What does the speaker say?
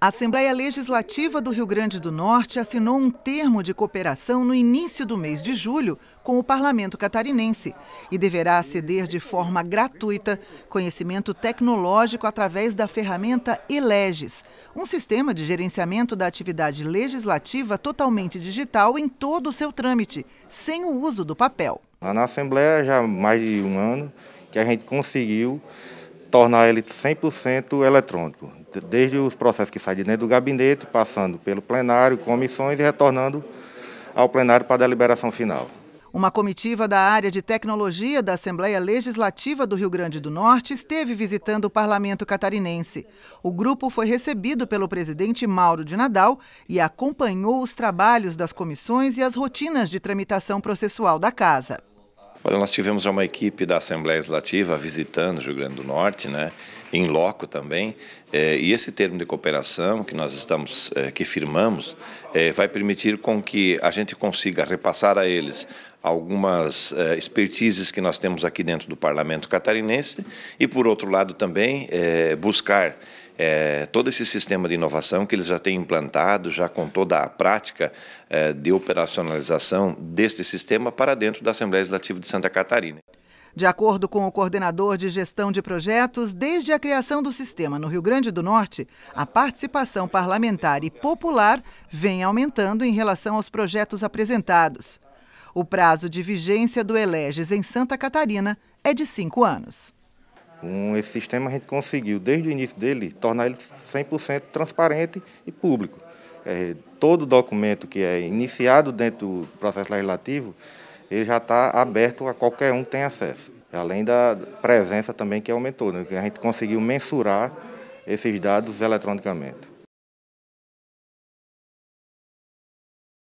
A Assembleia Legislativa do Rio Grande do Norte assinou um termo de cooperação no início do mês de julho com o Parlamento Catarinense e deverá ceder de forma gratuita conhecimento tecnológico através da ferramenta Eleges, um sistema de gerenciamento da atividade legislativa totalmente digital em todo o seu trâmite, sem o uso do papel. Na Assembleia já há mais de um ano que a gente conseguiu tornar ele 100% eletrônico, desde os processos que saem de dentro do gabinete, passando pelo plenário, comissões e retornando ao plenário para a deliberação final. Uma comitiva da área de tecnologia da Assembleia Legislativa do Rio Grande do Norte esteve visitando o parlamento catarinense. O grupo foi recebido pelo presidente Mauro de Nadal e acompanhou os trabalhos das comissões e as rotinas de tramitação processual da casa. Olha, nós tivemos já uma equipe da Assembleia Legislativa visitando o Rio Grande do Norte, né? em loco também, é, e esse termo de cooperação que nós estamos, é, que firmamos, é, vai permitir com que a gente consiga repassar a eles algumas eh, expertises que nós temos aqui dentro do parlamento catarinense e, por outro lado, também eh, buscar eh, todo esse sistema de inovação que eles já têm implantado, já com toda a prática de operacionalização deste sistema para dentro da Assembleia Legislativa de Santa Catarina. De acordo com o coordenador de gestão de projetos, desde a criação do sistema no Rio Grande do Norte, a participação parlamentar e popular vem aumentando em relação aos projetos apresentados. O prazo de vigência do Eleges em Santa Catarina é de cinco anos. Com esse sistema a gente conseguiu, desde o início dele, tornar ele 100% transparente e público. É, todo documento que é iniciado dentro do processo legislativo, ele já está aberto a qualquer um que tem acesso. Além da presença também que aumentou, né? a gente conseguiu mensurar esses dados eletronicamente.